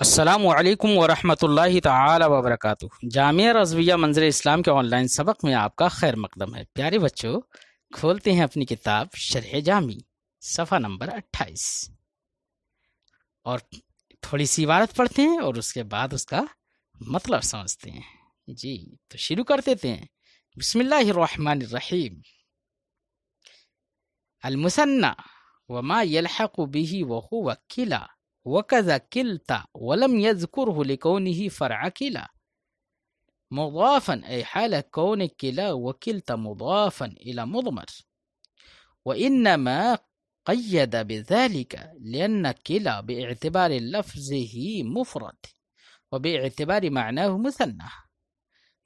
असलकम वरहमल ताली वबरक जामिया रजविया मंजिल इस्लाम के ऑनलाइन सबक में आपका खैर मकदम है प्यारे बच्चों खोलते हैं अपनी किताब शरह जामी सफ़ा नंबर अट्ठाईस और थोड़ी सी इबारत पढ़ते हैं और उसके बाद उसका मतलब समझते हैं जी तो शुरू कर देते हैं बसमिल्लाम अलमुसन्ना वमा यलहक बिही वह वकीला وكذا كلتا ولم يذكره لكونه فرع كلا مضافا أي حال كون كلا وكلتا مضافا إلى مضمر وإنما قيد بذلك لأن كلا باعتبار لفظه مفرد وباعتبار معناه مثنى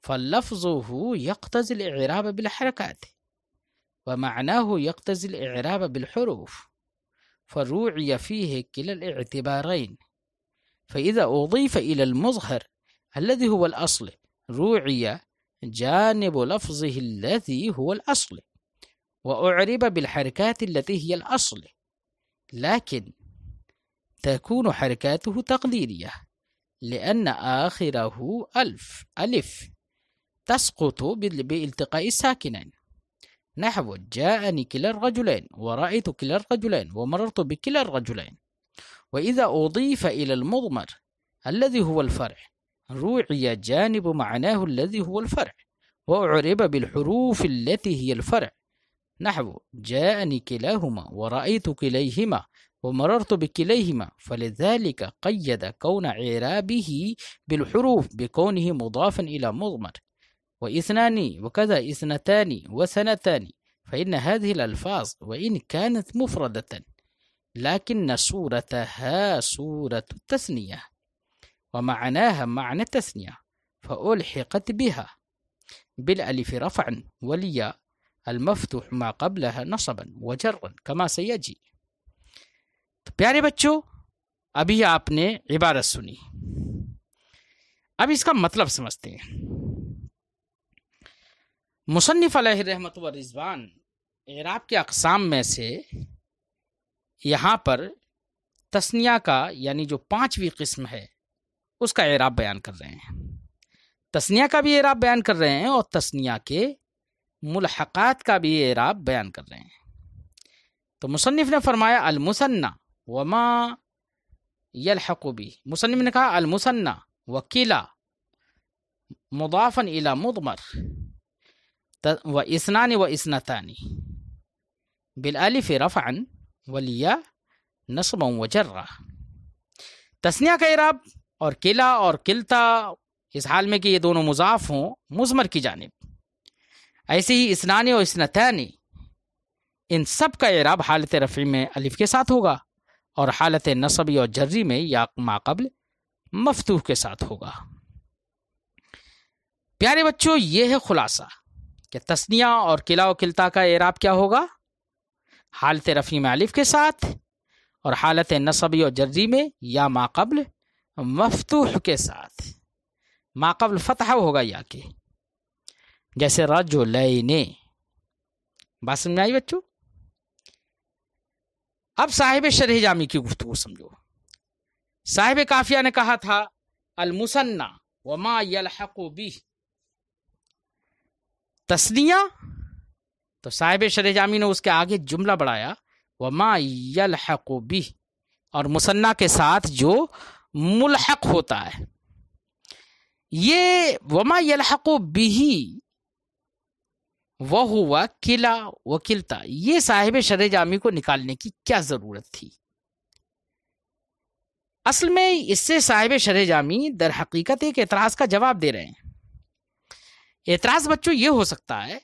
فاللفظه يقتضي الإعراب بالحركات ومعناه يقتضي الإعراب بالحروف فروعي فيه كلا الاعتبارين فإذا أضيف إلى المظهر الذي هو الأصل روعي جانب لفظه الذي هو الأصل وأعرب بالحركات التي هي الأصل لكن تكون حركاته تقديرية لأن آخره ألف ألف تسقط بالتقاء الساكنين نحو جاءني كلا الرجلين ورأيت كلا الرجلين ومررت بكلا الرجلين وإذا أضيف إلى المضمر الذي هو الفرع روعي جانب معناه الذي هو الفرع وأعرب بالحروف التي هي الفرع نحو جاءني كلاهما ورأيت كليهما ومررت بكليهما فلذلك قيد كون عرابه بالحروف بكونه مضافا إلى مضمر وإثنان وكذا إثنتان وسنتان فإن هذه الألفاظ وإن كانت مفردة لكن صورتها صورة التثنية ومعناها معنى التثنية فألحقت بها بالألف رفعا والياء المفتوح ما قبلها نصبا وجرا كما سيجي بچو प्यारे बच्चों अभी आपने इबारत सुनी اس کا مطلب سمجھتے ہیں मुसनफ़ रहमत व रिजवान एराब के अकसाम में से यहाँ पर तस्निया का यानी जो पाँचवीं किस्म है उसका एराब बयान कर रहे हैं तस्निया का भी एराब बयान कर रहे हैं और तस्निया के मुलहक़ात का भी एराब बयान कर रहे हैं तो मुसनफ़ ने फरमाया अलमुसन्ना वमा यलहकुबी मुसनफ़ ने कहा अलमुसन्ना वकीला मुदाफ़न इला मुदमर व इसनान व इसनतानी बिलअलिफ रफ़ान वलिया नस्ब व जर्रा तस्निया का इराब और किला और किलता इस हाल में कि ये दोनों मुजाफ हों मुजमर की जानब ऐसे ही इसनानी और इसनतानी इन सब का इराब हालत रफ़ी में अलिफ के साथ होगा और हालत नसबी और जर्री में या माकबल मफतूह के साथ होगा प्यारे बच्चों ये है खुलासा कि तस्निया और किला किलता का एराब क्या होगा हालत रफ़ी में अलिफ के साथ और हालत नसबी और जर्जी में या माकबल मफतूह के साथ माकबल फतह होगा या के जैसे रजो रजुलने बात समझ आई बच्चों अब साहिब शरह जामी की गुफ्तु समझो साहिब काफिया ने कहा था अलमुसन्ना वमा यलहकु बी तस्निया तो साहिब शरजामी ने उसके आगे जुमला बढ़ाया वमा बिह और मुसन्ना के साथ जो मुलहक होता है ये वमा यलहको बिही वह हुआ किला वकिलता ये साहिब शर जामी को निकालने की क्या जरूरत थी असल में इससे साहिब शर जामी दर हकीकत एक एतराज का जवाब दे रहे हैं एतराज बच्चों ये हो सकता है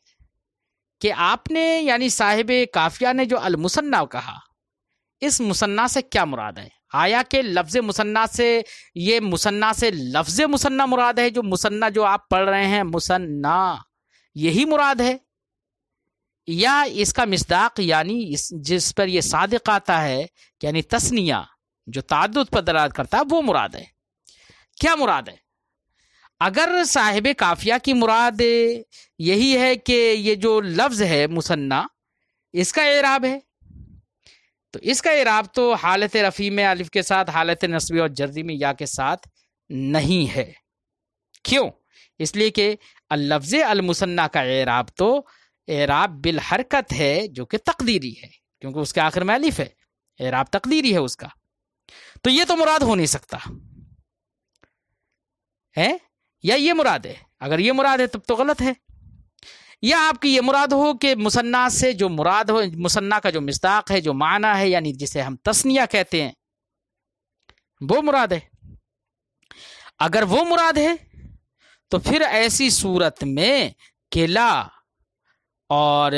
कि आपने यानी साहिब काफिया ने जो अलमुसन्ना कहा इस मुसन्ना से क्या मुराद है आया के लफ्ज़ मुसन्ना से ये मुसन्ना से लफ्ज़ मुसन्ना मुराद है जो मुसन्ना जो आप पढ़ रहे हैं मुसन्ना यही मुराद है या इसका मिसदाक यानी इस जिस पर यह सादक आता है यानी तस्निया जो तद पर दराद करता है वो मुराद है क्या मुराद है अगर साहिब काफिया की मुराद यही है कि ये जो लफ्ज़ है मुसन्ना इसका एराब है तो इसका एराब तो हालत रफ़ी में अलिफ के साथ हालत नस्बी और जर्दी में या के साथ नहीं है क्यों इसलिए कि लफ्ज़ अलमुसन्ना का एराब तो एराब बिल हरकत है जो कि तकदीरी है क्योंकि उसके आखिर में अलिफ है एराब तकदीरी है उसका तो ये तो मुराद हो नहीं सकता है या ये मुराद है अगर ये मुराद है तब तो गलत है या आपकी ये मुराद हो कि मुसन्ना से जो मुराद हो मुसन्ना का जो मस्ताक है जो माना है यानी जिसे हम तस्निया कहते हैं वो मुराद है अगर वो मुराद है तो फिर ऐसी सूरत में किला और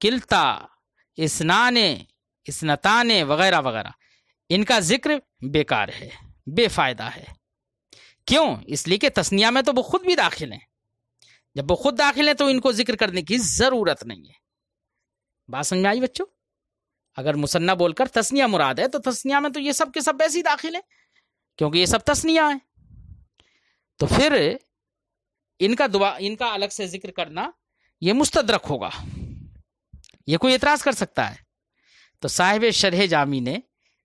किलता इसनाने स्नताने वगैरह वगैरह इनका जिक्र बेकार है बेफ़ायदा है क्यों इसलिए कि तस्निया में तो वो खुद भी दाखिल हैं जब वो खुद दाखिल हैं तो इनको जिक्र करने की ज़रूरत नहीं है बात समझ में आई बच्चों अगर मुसन्ना बोलकर तस्निया मुराद है तो तस्निया में तो ये सब के सब वैसे ही दाखिल हैं क्योंकि ये सब तस्निया है तो फिर इनका दुआ इनका अलग से जिक्र करना ये मुस्तदरक होगा ये कोई एतराज़ कर सकता है तो साहिब शरह जामी ने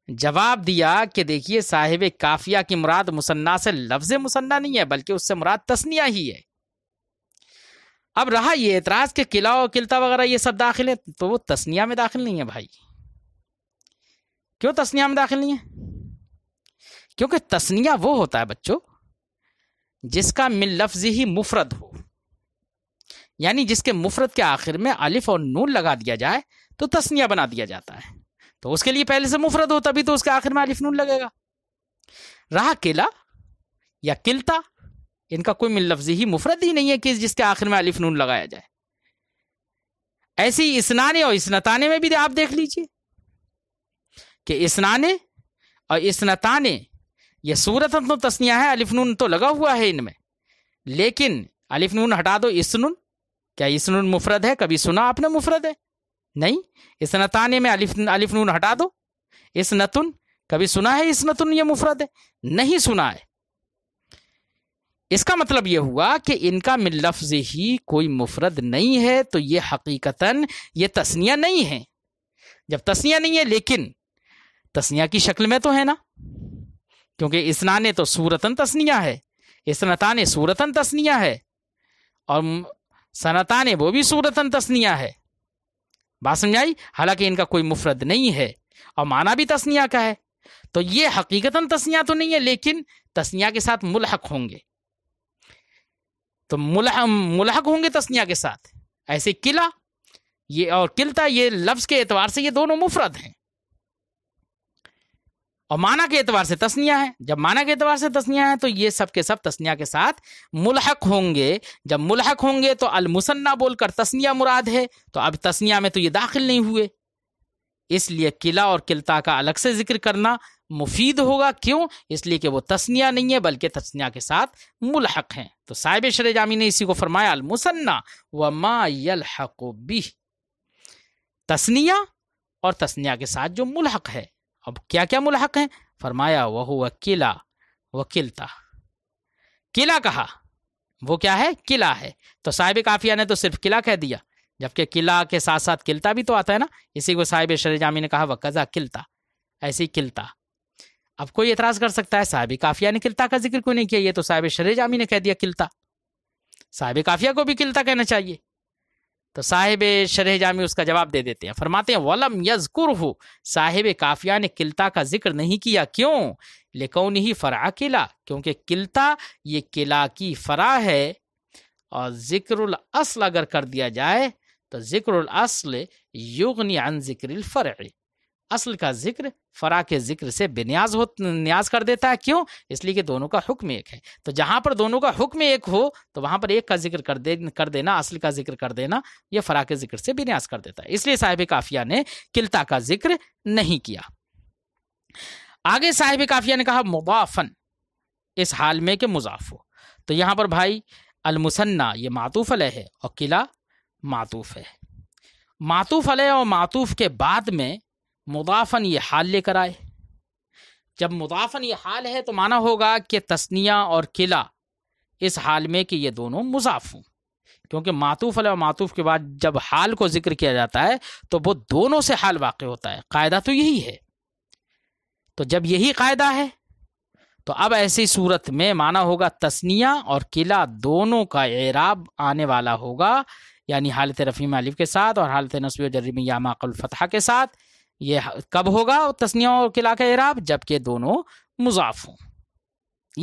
जवाब दिया कि देखिए साहिब काफिया की मुराद मुसन्ना से लफ्ज मुसन्ना नहीं है बल्कि उससे मुराद तस्निया ही है अब रहा ये एतराज के किला और किलता वगैरह ये सब दाखिल है तो वो तस्निया में दाखिल नहीं है भाई क्यों तस्निया में दाखिल नहीं है क्योंकि तस्निया वो होता है बच्चों जिसका मिल लफ्ज ही मुफरत हो यानी जिसके मुफरत के आखिर में अलिफ और नून लगा दिया जाए तो तस्निया बना दिया जाता है तो उसके लिए पहले से मुफरत हो तभी तो उसके आखिर में अलिफ नून लगेगा रहा केला या किलता इनका कोई मिल लफ्ज ही मुफरत ही नहीं है कि जिसके आखिर में अलिफ नून लगाया जाए ऐसी इसनाने और इसनताने में भी आप देख लीजिए कि इसनाने और इसनताने ये सूरत तो तस्निया है अलिफ नून तो लगा हुआ है इनमें लेकिन अलिफ नून हटा दो इसनुन क्या इसनुन मुफरत है कभी सुना आपने मुफरद है नहीं इस नताने में अलिफ अलिफ नून हटा दो इस नतुन कभी सुना है इस नतुन ये मुफरत है नहीं सुना है इसका मतलब यह हुआ कि इनका मिल लफ्ज ही कोई मुफरत नहीं है तो ये हकीकतन ये तस्निया नहीं है जब तस्निया नहीं है लेकिन तस्निया की शक्ल में तो है ना क्योंकि इसनाने तो सूरतन तस्निया है इसनतान सूरतन तस्निया है और ने वो भी सूरतन तस्निया है बात समझ आई हालांकि इनका कोई मुफरद नहीं है और माना भी तस्निया का है तो ये हकीकतन तस्निया तो नहीं है लेकिन तस्निया के साथ मुलहक होंगे तो मुलह मुलहक होंगे तस्निया के साथ ऐसे किला ये और किलता ये लफ्ज़ के एतवार से ये दोनों मुफरद हैं और माना के एतवार से तस्निया है जब माना के एतवार से तस्निया है तो ये सब के सब तस्निया के साथ मुलहक होंगे जब मुलहक होंगे तो अलमुसन्ना बोलकर तस्निया मुराद है तो अब तस्निया में तो ये दाखिल नहीं हुए इसलिए किला और किलता का अलग से जिक्र करना मुफीद होगा क्यों इसलिए कि वो तस्निया नहीं है बल्कि तस्निया के साथ मुलहक हैं तो साहिब शर जामी ने इसी को फरमाया अलमुसन्ना व मायलहक तस्निया और तस्निया के साथ जो मुलहक है अब क्या क्या मुलाहक हैं फरमाया वह वकीला वकीलता किला कहा वो क्या है किला है तो साहिब काफिया ने तो सिर्फ किला कह दिया जबकि किला के साथ साथ किलता भी तो आता है ना इसी को साहिब शरजामी ने कहा वकजा किलता ऐसी किलता अब कोई एतराज़ कर सकता है साहिब काफिया ने किलता का जिक्र क्यों नहीं किया ये तो साहिब शरजामी ने कह दिया किलता साहिब काफिया को भी किलता कहना चाहिए तो साहिब शरह जामी उसका जवाब दे देते हैं फरमाते हैं वलम यजकुर हो साहिब काफिया ने किलता का जिक्र नहीं किया क्यों लेकौन ही फ़रा किला क्योंकि किलता ये किला की फ़रा है और ज़िक्र असल अगर कर दिया जाए तो ज़िक्र असल युगनी अन ज़िक्र असल का जिक्र फरा के जिक्र से बेनियाज हो न्याज कर देता है क्यों इसलिए कि दोनों का हुक्म एक है तो जहां पर दोनों का हुक्म एक हो तो वहां पर एक का जिक्र कर दे कर देना असल का जिक्र कर देना यह फरा के जिक्र से बेनियाज कर देता है इसलिए साहिब काफिया ने किलता का जिक्र नहीं किया आगे साहिब काफिया ने कहा मुबाफन इस हाल में के मुजाफ तो यहां पर भाई अलमुसन्ना ये मातूफ अलह है और किला मातूफ है मातूफ अलह और मातूफ के बाद में मुदाफन ये हाल लेकर आए जब मुदाफन ये हाल है तो माना होगा कि तस्निया और किला इस हाल में कि ये दोनों मुजाफ हों क्योंकि मातूफ अल मातूफ के बाद जब हाल को जिक्र किया जाता है तो वो दोनों से हाल वाक़ होता है कायदा तो यही है तो जब यही कायदा है तो अब ऐसी सूरत में माना होगा तस्निया और किला दोनों का एराब आने वाला होगा यानी हालत रफ़ीम अलिफ के साथ और हालत नसब जर्रमी यामाकुल फ़तह के साथ ये कब होगा तस्निया और किला का इराब जबकि दोनों मुजाफ हों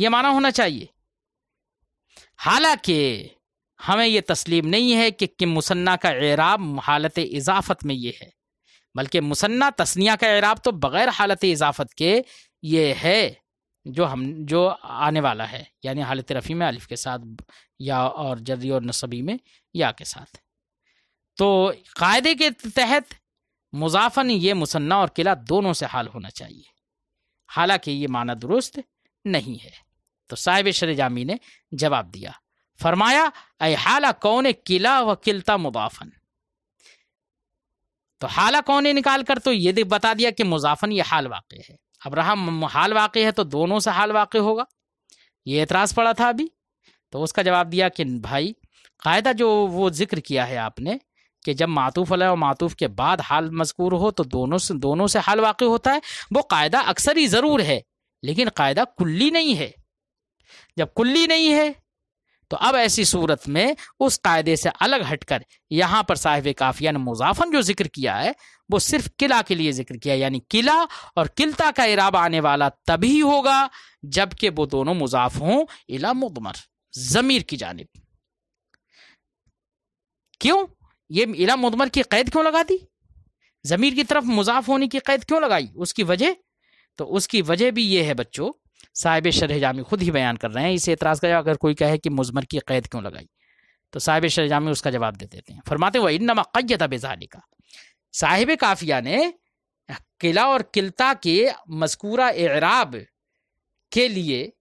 ये माना होना चाहिए हालांकि हमें ये तस्लीम नहीं है कि, किम मुसन्ना का एराब हालत इजाफत में ये है बल्कि मुसन्ना तस्निया का एराब तो बग़ैर हालत इजाफत के ये है जो हम जो आने वाला है यानी हालत रफ़ी में अलिफ के साथ या और जर्री और नसबी में या के साथ तो कायदे के तहत मुजाफन ये मुसन्ना और किला दोनों से हाल होना चाहिए हालांकि ये माना दुरुस्त नहीं है तो साहिब शर जामी ने जवाब दिया फरमाया अ हाला कौन किला व किलता मुदाफन तो हाला कौन निकाल कर तो ये बता दिया कि मुजाफन ये हाल वाक़ है अब रहा हाल वाक़ है तो दोनों से हाल वाक़ होगा ये एतराज़ पड़ा था अभी तो उसका जवाब दिया कि भाई कायदा जो वो जिक्र किया है आपने कि जब मातूफ़ अलह और मातूफ़ के बाद हाल मजकूर हो तो दोनों से दोनों से हाल वाक़ होता है वो कायदा अक्सर ही ज़रूर है लेकिन कायदा कुल्ली नहीं है जब कुल्ली नहीं है तो अब ऐसी सूरत में उस कायदे से अलग हटकर यहाँ पर साहिब काफिया ने मुजाफन जो जिक्र किया है वो सिर्फ किला के लिए जिक्र किया यानी किला और किलता का इराब आने वाला तभी होगा जबकि वो दोनों मुजाफ हों इला मुदमर ज़मीर की जानब क्यों ये इला मुदमर की कैद क्यों लगा दी ज़मीर की तरफ मुजाफ होने की कैद क्यों लगाई उसकी वजह तो उसकी वजह भी ये है बच्चों साहिब शरह जामी खुद ही बयान कर रहे हैं इसे एतराज़ का अगर कोई कहे कि मुजमर की कैद क्यों लगाई तो साहिब शरह जामी उसका जवाब दे देते हैं फरमाते हुए इन कैद बेजाली का साहिब काफिया ने किला और किलता के मस्कूरा एराब के लिए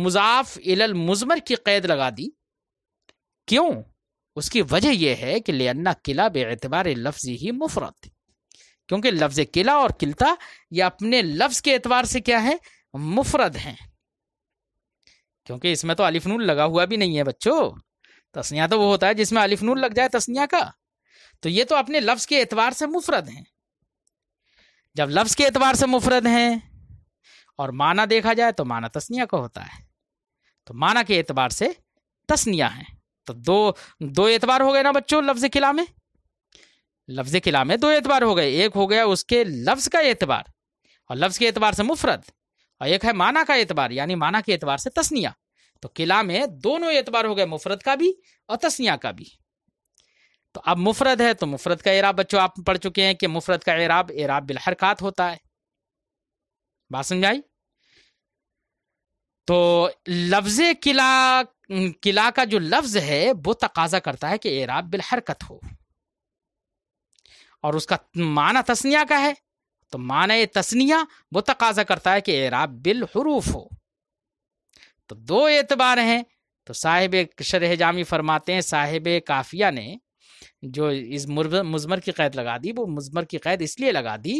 मुजाफ इलल मुजमर की कैद लगा दी क्यों उसकी वजह यह है कि लेना किला बेतबार लफ्ज ही मुफरत थी क्योंकि लफ्ज किला और किलता यह अपने लफ्ज के एतबार से क्या है मुफरत हैं क्योंकि इसमें तो अलिफ नून लगा हुआ भी नहीं है बच्चों तस्निया तो वो होता है जिसमें अलिफ नून लग जाए तस्निया का तो ये तो अपने लफ्ज के एतबार से मुफरत हैं जब लफ्ज के एतबार से मुफरत हैं और माना देखा जाए तो माना तस्निया का होता है तो माना के एतबार से तस्निया है तो दो दो एतबार हो गए ना बच्चों लफ्ज किला में लफ्ज किला में दो एतबार हो गए एक हो गया उसके लफ्ज का एतबार और लफ्ज के एतबार से मुफरत और एक है माना का एतबार यानी माना के एतबार से तस्निया तो किला में दोनों एतबार हो गए मुफरत का भी और तस्निया का भी तो अब मुफरत है तो मुफरत का एराब बच्चों आप पढ़ चुके हैं कि मुफरत का एराब एराब बिलहरकत होता है बात समझाई तो लफ्ज किला किला का जो लफ्ज है वो तकाजा करता है कि एराब बिल हरकत हो और उसका माना तस्निया का है तो माना तस्निया वो तकाजा करता है कि एराब बिल हरूफ हो तो दो एतबार हैं तो साहिब शरह जामी फरमाते हैं साहिब काफिया ने जो इस मुजमर की कैद लगा दी वो मुजमर की कैद इसलिए लगा दी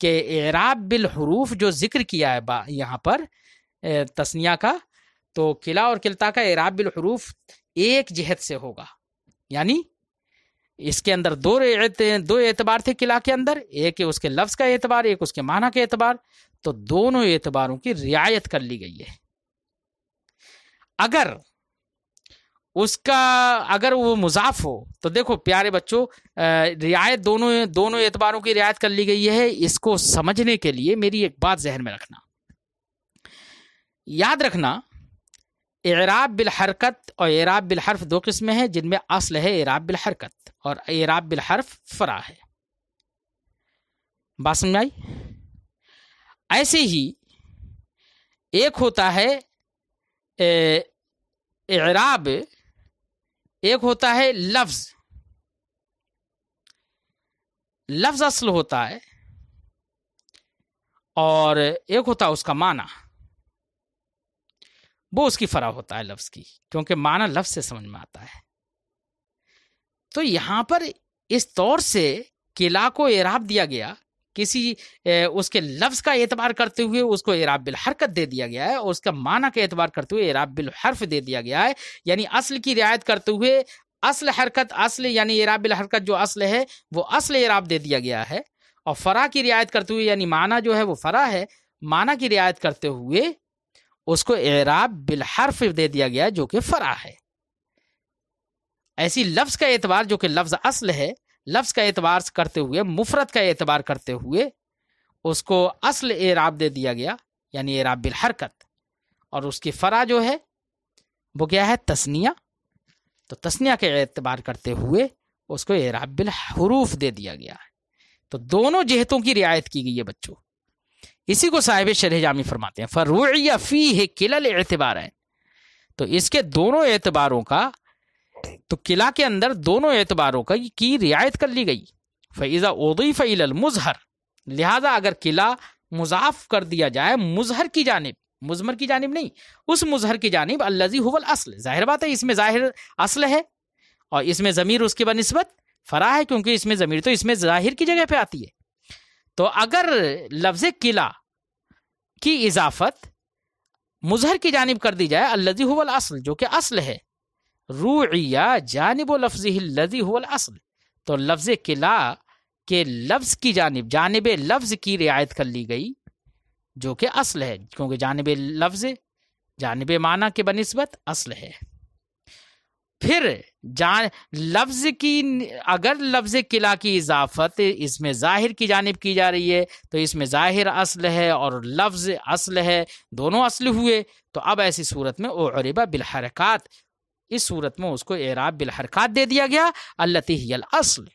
कि एराब बिल हरूफ जो जिक्र किया है यहाँ पर तस्निया का तो किला और किलता का एराब बिलहरूफ एक जहत से होगा यानी इसके अंदर दो दो एतबार थे किला के अंदर एक उसके लफ्ज़ का एतबार एक उसके माना के एतबार तो दोनों एतबारों की रियायत कर ली गई है अगर उसका अगर वो मुजाफ हो तो देखो प्यारे बच्चों रियायत दोनों दोनों एतबारों की रियायत कर ली गई है इसको समझने के लिए मेरी एक बात जहन में रखना याद रखना एराब हरकत और एराब बिलहरफ दो किस्में हैं जिनमें असल है एराब हरकत और एराब हर्फ फरा है बात समझ आई ऐसे ही एक होता है एराब एक होता है लफ्ज़ लफ्ज़ असल होता है और एक होता है उसका माना वो उसकी फरा होता है लफ्ज़ की क्योंकि माना लफ्ज़ से समझ में आता है तो यहाँ पर इस तौर से किला को एराब दिया गया किसी ए, उसके लफ्ज का एतबार करते हुए उसको एराब बिल हरकत दे दिया गया है और उसका माना का एतबार करते हुए एराब बिल हर्फ दे दिया गया है यानी असल की रियायत करते हुए असल हरकत असल यानी एराब बिल हरकत जो असल है वो असल एराब दे दिया गया है और फरा की रियायत करते हुए यानी माना जो है वो फरा है माना की रियायत करते हुए उसको एराब बिलहरफ दे दिया गया जो कि फरा है ऐसी लफ्ज का एतबार जो कि लफ्ज असल है लफ्ज का एतबार करते हुए मुफरत का एतबार करते हुए उसको असल एराब दे दिया गया यानी एराब बिलहरकत और उसकी फरा जो है वो क्या है तस्निया तो तस्निया के एतबार करते हुए उसको एराब बिलहरूफ दे दिया गया तो दोनों जहतों की रियायत की गई है बच्चों इसी को साहिब शरह जामी फरमाते हैं फ़रूया फ़ी है किला एतबार है तो इसके दोनों एतबारों का तो किला के अंदर दोनों एतबारों का की रियायत कर ली गई फ़ैज़ा फैल मुजहर लिहाजा अगर किला मुजाफ कर दिया जाए मुजहर की जानब मुजमर की जानब नहीं उस मुजहर की जानब अल्लाजी हुवल असल जाहिर बात है इसमें जाहिर असल है और इसमें ज़मीर उसकी बनस्बत फरा है क्योंकि इसमें ज़मीर तो इसमें जाहिर की जगह पर आती है तो अगर लफ्ज किला की इजाफत मुजहर की जानब कर दी जाए अल्लजी हुवल असल जो कि असल है रूया जानब लफ्ज लजी हुवल असल तो लफ्ज किला के लफ्ज की जानब जानब लफ्ज की रियायत कर ली गई जो कि असल है क्योंकि जानब लफ्ज जानब माना के बनस्बत असल है फिर जान लफ्ज़ की अगर लफ्ज़ किला की इजाफत इसमें ज़ाहिर की जानब की जा रही है तो इसमें ज़ाहिर असल है और लफ्ज़ असल है दोनों असल हुए तो अब ऐसी सूरत में ओरबा बिलहरकत इस सूरत में उसको एराब बिलहरकत दे दिया गया अल्लतील असल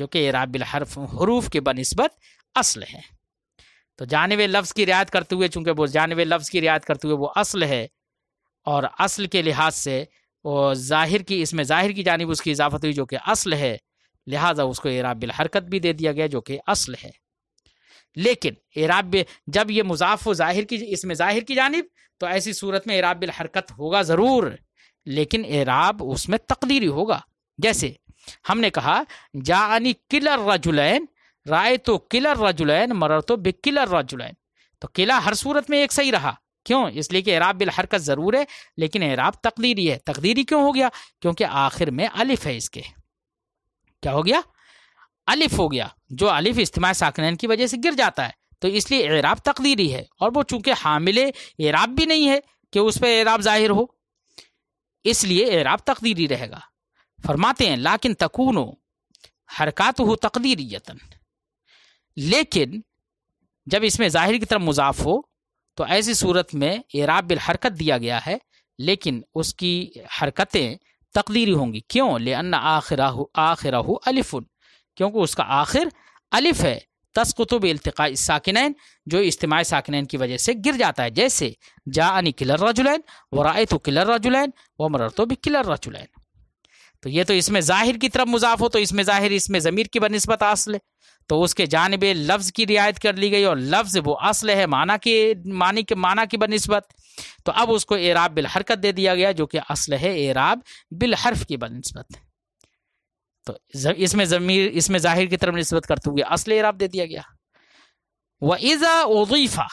जो कि एराब बिलहरफ हरूफ के बनस्बत असल है तो जानवे लफ्ज़ की रियायत करते हुए चूंकि वो जानवे लफ्ज़ की रियायत करते हुए वो असल है और असल के लिहाज से और ज़ाहिर की इसमें ज़ाहिर की जानब उसकी इजाफत हुई जो कि असल है लिहाजा उसको एराब हरकत भी दे दिया गया जो कि असल है लेकिन एराब जब ये मुजाफ ज़ाहिर की इसमें ज़ाहिर की जानब तो ऐसी सूरत में एराब हरकत होगा ज़रूर लेकिन एराब उसमें तकदीरी होगा जैसे हमने कहा जानी किलर रजुलैन राय तो किलर रजुलैन मरर तो बिकिलर रजुलैन तो किला हर सूरत में एक सही रहा क्यों इसलिए कि एराब बिल हरकत ज़रूर है लेकिन एराब तकदीरी है तकदीरी क्यों हो गया क्योंकि आखिर में अलिफ है इसके क्या हो गया अलिफ हो गया जो अलिफ इस्तेमाल साकिन की वजह से गिर जाता है तो इसलिए एराब तकदीरी है और वो चूंकि हामिल एराब भी नहीं है कि उस पर एराब ज़ाहिर हो इसलिए एराब तकदीरी रहेगा फरमाते हैं लाकिन तकूनो हरकत हो तकदीरी यतन लेकिन जब इसमें ज़ाहिर की तरफ मुजाफ हो तो ऐसी सूरत में एराब बिल हरकत दिया गया है लेकिन उसकी हरकतें तकदीरी होंगी क्यों ले अन्ना आखिरा अलिफ अलिफुन क्योंकि उसका आखिर अलिफ है तस्कुतुब इल्तिका साकिनैन जो इज्तमाही साकिनैन की वजह से गिर जाता है जैसे जा अनी किलर रजुलैन व राय तो किलर रजुलैन व मरर तो भी किलर रजुलैन तो ये तो इसमें जाहिर की तरफ मुजाफ हो तो इसमें जाहिर इसमें ज़मीर की बनस्बत है तो उसके जानब लफ्ज़ की रियायत कर ली गई और लफ्ज़ वो असल है माना के मानी के माना की बनस्बत तो अब उसको एराब बिलहरकत दे दिया गया जो कि असल है एराब बिलहरफ की बनस्बत तो इसमें ज़मीर इसमें ज़ाहिर की तरफ नस्बत करते हुए असल एराब दे दिया गया व इज़ा उदीफ़ा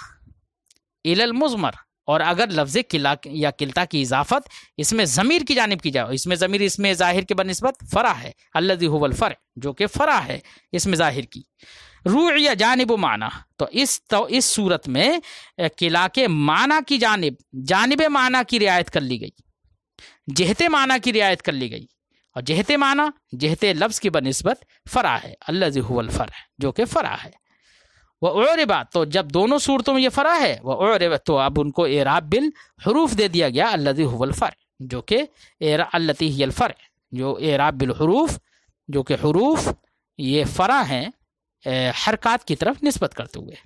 इलमज़मर और अगर लफ्ज़ किला या किलता की इजाफत इसमें ज़मीर की जानब की जाए इसमें ज़मीर इसमें ज़ाहिर के बनस्बत फ़रा है अल्लाजी हुवल फ़र जो कि फ़रा है इसमें ज़ाहिर की रूह या जानब माना तो इस तो इस सूरत में किला के माना की जानब जानब माना की रियायत कर ली गई जहते माना की रियायत कर ली गई और जहते माना जहते लफ्ज़ की बनस्बत फ़रा है अल्लाजी हुवल फ़र जो कि फ़रा है वह तो जब दोनों सूरतों में ये फरा है वह तो अब उनको एराब बिल हरूफ दे दिया गया अल्लाफर जो कि अल्लती जो एराब बिल हरूफ जो कि हरूफ ये फ़रा हैं हरकत की तरफ नस्बत करते हुए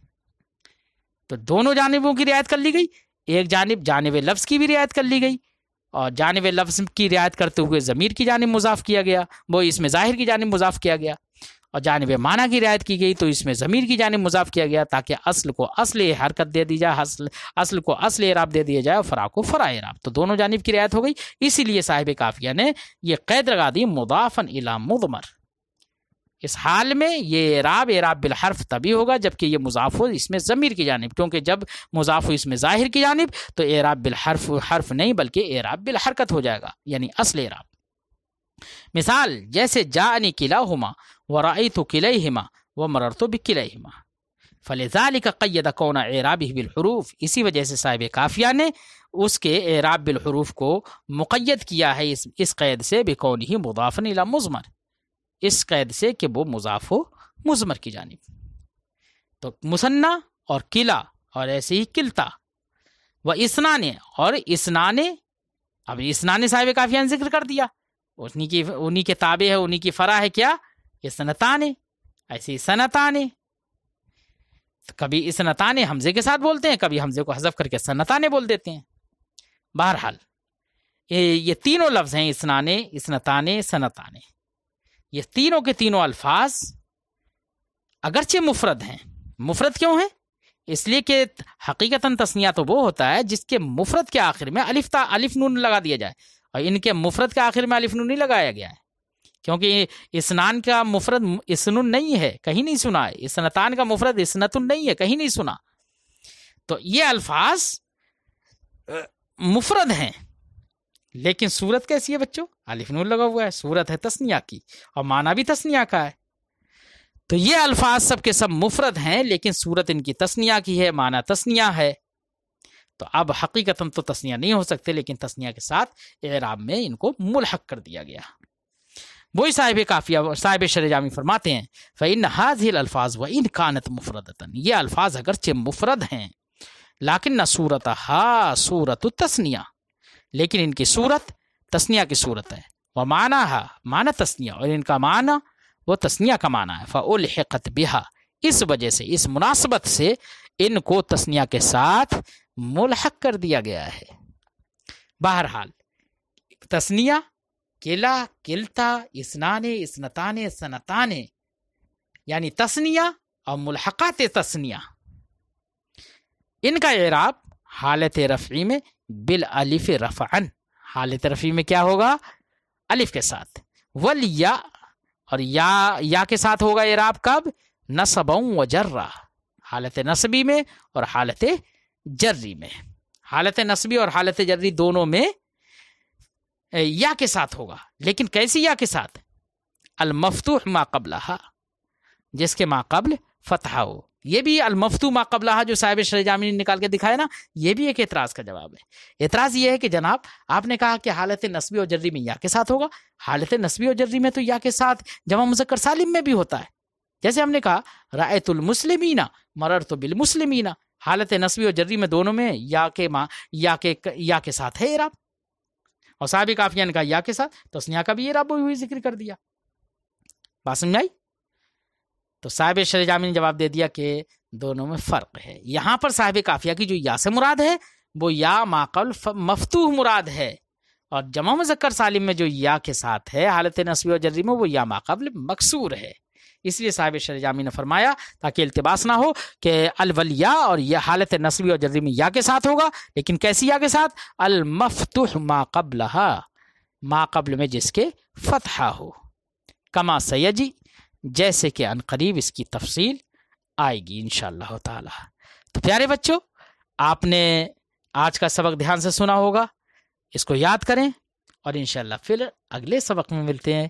तो दोनों जानबों की रियायत कर ली गई एक जानब जानब लफ्ज़ की भी रियायत कर ली गई और जानब लफ्ज़ की रियायत करते हुए ज़मीर की जानब मुजाफ़ किया गया वो इसमें ज़ाहिर की जानब मुजाफ़ किया गया और जानब माना की रियायत की गई तो इसमें ज़मीर की जानब मुजाफ किया गया ताकि असल को असल हरकत दे दी जाए असल असल को असल इराब दे दिया जाए फ़रा को फ़रा इराब तो दोनों जानब की रियायत हो गई इसीलिए साहिब काफिया ने यह कैद लगा दी मुदाफ़न इला मुदमर इस हाल में ये एराब एराब बिलहरफ तभी होगा जबकि ये मुजाफ इसमें ज़मीर की जानब क्योंकि जब मुजाफ इसमें ज़ाहिर की जानब तो एराब बिलहरफ हरफ नहीं बल्कि एराब बिलहरकत हो जाएगा यानी असल एराब मिसाल जैसे अनी किला हुमा वराई तो किलई हिमा व मरर तो बिकिलई हिमा फलेजाली का कैद कौन एराब बिलहरूफ इसी वजह से साहिब काफिया ने उसके एराब बिलहरूफ को मुक़द किया है इस इस कैद से बेकौन ही मुदाफ़न इला मुजमर इस कैद से कि वो मुजाफ हो मुजमर की जानब तो मुसन्ना और किला और ऐसे ही किलता व इसनाने और इसनाने अब इसनाने साहिब काफिया ने जिक्र कर दिया उन्हीं की उन्हीं के ताबे है उन्हीं की फरा है क्या ये सनताने ऐसी सनताने तो कभी इस नताने हमजे के साथ बोलते हैं कभी हमजे को हजफ करके सनताने बोल देते हैं बहरहाल ये ये तीनों लफ्ज़ हैं इसनाने इसनताने सनताने ये तीनों के तीनों अल्फाज अगरचे मुफरत हैं मुफरत क्यों है इसलिए कि हकीकता तस्निया तो वो होता है जिसके मुफरत के आखिर में अलिफ्ता अलिफ नून लगा दिया जाए और इनके मुफरत के आखिर में अलिफ नून नहीं लगाया गया है क्योंकि स्नान का मुफरत इसनुन नहीं है कहीं नहीं सुना है स्नतान का मुफरत इसनतुन नहीं है कहीं नहीं सुना तो ये अल्फाज मुफरत हैं लेकिन सूरत कैसी है बच्चों अलिफ लगा हुआ है सूरत है तस्निया की और माना भी तस्निया का है तो ये अल्फाज सब के सब मुफरत हैं लेकिन सूरत इनकी तस्निया की है माना तस्निया है तो अब हकीकतन तो तस्निया नहीं हो सकते लेकिन तस्निया के साथ एराब में इनको मुलहक कर दिया गया वही साहिब काफिया साहिब शर शरजामी फरमाते हैं फ़ैन हाजिल अल्फाज व इन कानत मुफरदतन ये अल्फाज अगरचे मुफरद हैं लाकिन न सूरत हा सूरत तस्निया लेकिन इनकी सूरत तस्निया की सूरत है व माना हा माना तस्निया और इनका माना वो तस्निया का माना है फ़लहक़त बिहा इस वजह से इस मुनासबत से इनको तस्निया के साथ मुलहक कर दिया गया है बहरहाल तस्निया किला किलता इसनाने इसनताने सनताने यानी तस्निया और मुलहक़ात तस्निया इनका एराब हालत रफ़ी में बिल अलिफ रफ़ान हालत रफ़ी में क्या होगा अलिफ के साथ वल या और या या के साथ होगा एराब कब नसबों व जर्रा हालत नसबी में और हालत जर्री में हालत नसबी और हालत जर्री दोनों में या के साथ होगा लेकिन कैसी या के साथ अलमफतूह मा जिसके मा कबल फतहा हो ये भी अलमफतू मा जो साहिब शरजामी ने निकाल के दिखाया ना ये भी एक एतराज़ का जवाब है एतराज़ ये है कि जनाब आपने कहा कि हालत नस्बी और जर्री में या के साथ होगा हालत नस्बी और जर्री में तो या के साथ जमा मुजक्कर सालिम में भी होता है जैसे हमने कहा रायतुलमसलमीना मरर तो बिलमुसलमीना हालत नस्बी और जर्री में दोनों में या के माँ या के या के साथ है इराब और साहब काफिया ने कहा या के साथ तो उसने का भी ये रब हुई जिक्र कर दिया बात समझ आई तो साहब शरजामी ने जवाब दे दिया कि दोनों में फ़र्क है यहां पर साहब काफिया की जो या से मुराद है वो या माकल मफतूह मुराद है और जमा मुजक्कर सालिम में जो या के साथ है हालत नसवी और जर्री में वो या माकबल मकसूर है इसलिए साहिब शरजामी ने फरमाया ताकि अल्तबास ना हो कि अलवलिया और यह हालत नसवी और जर्री में या के साथ होगा लेकिन कैसी या के साथ अलमफतुह माकबल माकबल में जिसके फतहा हो कमा सैजी जैसे कि अनकरीब इसकी तफसील आएगी इन शह तो प्यारे बच्चों आपने आज का सबक ध्यान से सुना होगा इसको याद करें और इन फिर अगले सबक में मिलते हैं